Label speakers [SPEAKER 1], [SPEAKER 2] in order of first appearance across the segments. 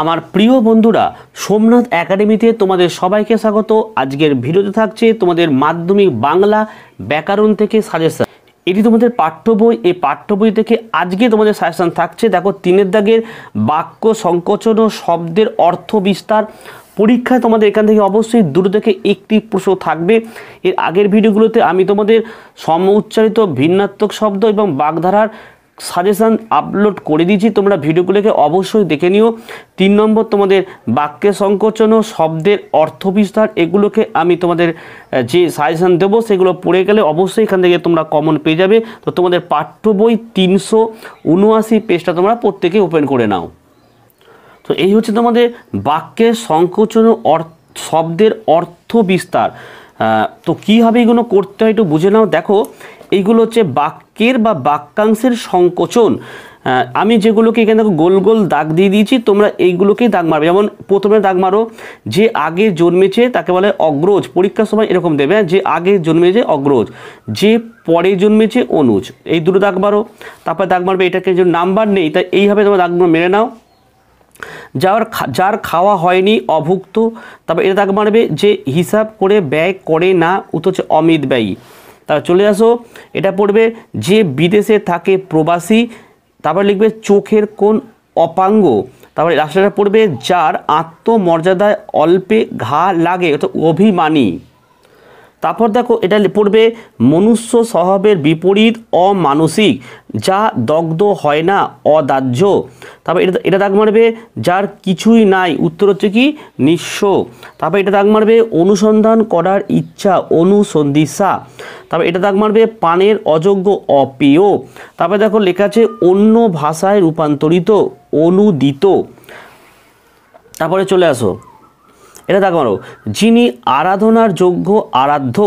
[SPEAKER 1] আমার প্রিয় বন্ধুরা সোমনাথ একাডেমিতে তোমাদের সবাইকে স্বাগত আজকের ভিডিওতে থাকছে তোমাদের মাধ্যমিক বাংলা ব্যাকরণ থেকে সাজেশন এটি তোমাদের পাঠ্য বই এই পাঠ্য বই থেকে আজকে তোমাদের সাজেশন থাকছে দেখো তিনের দাগের বাক্য সংকোচন ও শব্দের অর্থ বিস্তার পরীক্ষায় তোমাদের এখান থেকে অবশ্যই দুটো থেকে একটি প্রশ্ন থাকবে এর আগের ভিডিওগুলোতে আমি তোমাদের সম উচ্চারিত ভিন্নাত্মক শব্দ এবং বাগধারার সাজেশান আপলোড করে দিয়েছি তোমরা ভিডিওগুলোকে অবশ্যই দেখে নিও তিন নম্বর তোমাদের বাক্যে সংকোচন শব্দের অর্থ বিস্তার এগুলোকে আমি তোমাদের যে সাজেশান দেবো সেগুলো পড়ে গেলে অবশ্যই এখান থেকে তোমরা কমন পেয়ে যাবে তো তোমাদের পাঠ্য বই তিনশো উনআশি পেজটা তোমরা প্রত্যেকে ওপেন করে নাও তো এই হচ্ছে তোমাদের বাক্যের সংকোচন অর্থ শব্দের অর্থ বিস্তার তো কীভাবে এগুলো করতে হয় একটু বুঝে নাও দেখো এইগুলো হচ্ছে বাক্য বাক্যের বা বাক্যাংশের সংকোচন আমি যেগুলোকে এখানে গোল গোল দাগ দিয়ে দিয়েছি তোমরা এইগুলোকেই দাগ মারবে যেমন প্রথমে দাগ মারো যে আগে জন্মেছে তাকে বলে অগ্রজ পরীক্ষার সময় এরকম দেবে হ্যাঁ, যে আগে জন্মেছে অগ্রজ যে পরে জন্মেছে অনুজ এই দুটো দাগ মারো তারপর দাগ মারবে এটাকে যে নাম্বার নেই তা এইভাবে তোমরা দাগগুলো মেনে নাও যাওয়ার যার খাওয়া হয়নি অভুক্ত তারপর এটা দাগ মারবে যে হিসাব করে ব্যয় করে না উত হচ্ছে অমিত ব্যয়ী তারা চলে আসো এটা পড়বে যে বিদেশে থাকে প্রবাসী তারপর লিখবে চোখের কোন অপাঙ্গ তারপরে রাস্তাটা পড়বে যার আত্মমর্যাদায় অল্পে ঘা লাগে অর্থাৎ অভিমানী তারপর দেখো এটা পড়বে মনুষ্য স্বভাবের বিপরীত অমানসিক যা দগ্ধ হয় না অদাহ্য তারপর এটা এটা দাগ মারবে যার কিছুই নাই উত্তর হচ্ছে কি নিঃস্ব তারপর এটা দাগ মারবে অনুসন্ধান করার ইচ্ছা অনুসন্ধিসা তারপর এটা দাগ মারবে পানের অযোগ্য অপেয় তারপরে দেখো লেখা আছে অন্য ভাষায় রূপান্তরিত অনুদিত তারপরে চলে আসো এটা দেখ মারো যিনি আরাধনার যোগ্য আরাধ্য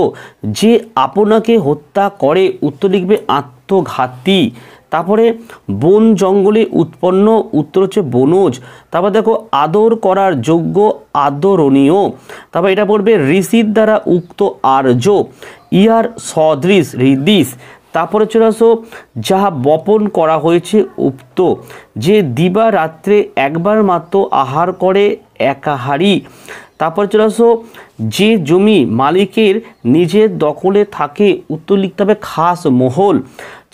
[SPEAKER 1] যে আপনাকে হত্যা করে উত্তর লিখবে আত্মঘাতী তারপরে বন জঙ্গলে উৎপন্ন উত্তর হচ্ছে বনজ তারপর দেখো আদর করার যোগ্য আদরণীয় তারপর এটা পড়বে ঋষির দ্বারা উক্ত আর্য ইয়ার সদৃশ হৃদিস তারপরে চলে আসো যাহা বপন করা হয়েছে উক্ত যে দিবা রাত্রে একবার মাত্র আহার করে একাহারি তারপর চলে আসো যে জমি মালিকের নিজের দখলে থাকে উত্তর লিখতে হবে খাস মহল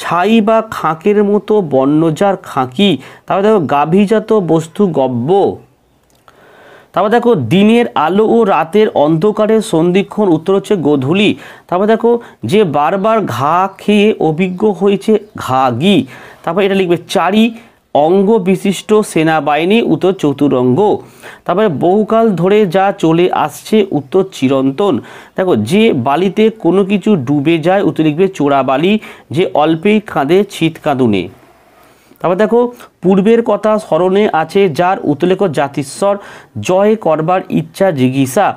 [SPEAKER 1] ছাই বা খাঁকের মতো বন্যজার খাঁকি তারপর দেখো গাভীজাত বস্তু গব্য তারপর দেখো দিনের আলো ও রাতের অন্ধকারের সন্ধিক্ষণ উত্তর হচ্ছে গোধূলি তারপর দেখো যে বারবার ঘা খেয়ে অভিজ্ঞ হয়েছে ঘাগি তারপর এটা লিখবে চারি অঙ্গ বিশিষ্ট সেনাবাহিনী উত্তর চতুরঙ্গ তারপরে বহুকাল ধরে যা চলে আসছে উত্তর চিরন্তন দেখো যে বালিতে কোনো কিছু ডুবে যায় উত্তর লিখবে চোরা বালি যে অল্পেই কাঁদে ছিট কাঁদুনে তারপর দেখো পূর্বের কথা স্মরণে আছে যার উত্তলেখ জাতিস্বর জয় করবার ইচ্ছা জিজ্ঞাসা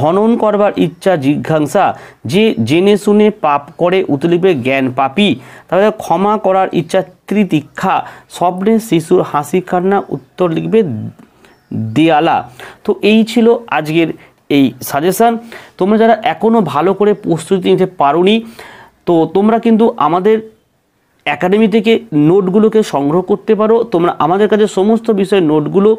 [SPEAKER 1] হনন করবার ইচ্ছা জিজ্ঞাসা যে জেনে শুনে পাপ করে উত্তলিপে জ্ঞান পাপি তাহলে ক্ষমা করার ইচ্ছা ত্রিতীক্ষা স্বপ্নে শিশুর হাসি কান্না উত্তর লিখবে দেয়ালা তো এই ছিল আজকের এই সাজেশান তোমরা যারা এখনও ভালো করে প্রস্তুতি নিতে পারি তো তোমরা কিন্তু আমাদের অ্যাকাডেমি থেকে নোটগুলোকে সংগ্রহ করতে পারো তোমরা আমাদের কাছে সমস্ত বিষয়ে নোটগুলো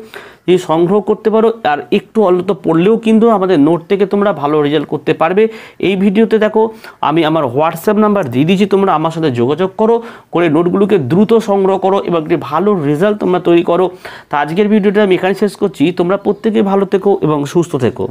[SPEAKER 1] যে সংগ্রহ করতে পারো আর একটু অল্প পড়লেও কিন্তু আমাদের নোট থেকে তোমরা ভালো রেজাল্ট করতে পারবে এই ভিডিওতে দেখো আমি আমার হোয়াটসঅ্যাপ নাম্বার দিয়ে দিয়েছি তোমরা আমার সাথে যোগাযোগ করো করে নোটগুলোকে দ্রুত সংগ্রহ করো এবং একটি ভালো রেজাল্ট তোমরা তৈরি করো তা আজকের ভিডিওটা আমি এখানে শেষ করছি তোমরা প্রত্যেকে ভালো থেকো এবং সুস্থ থেকো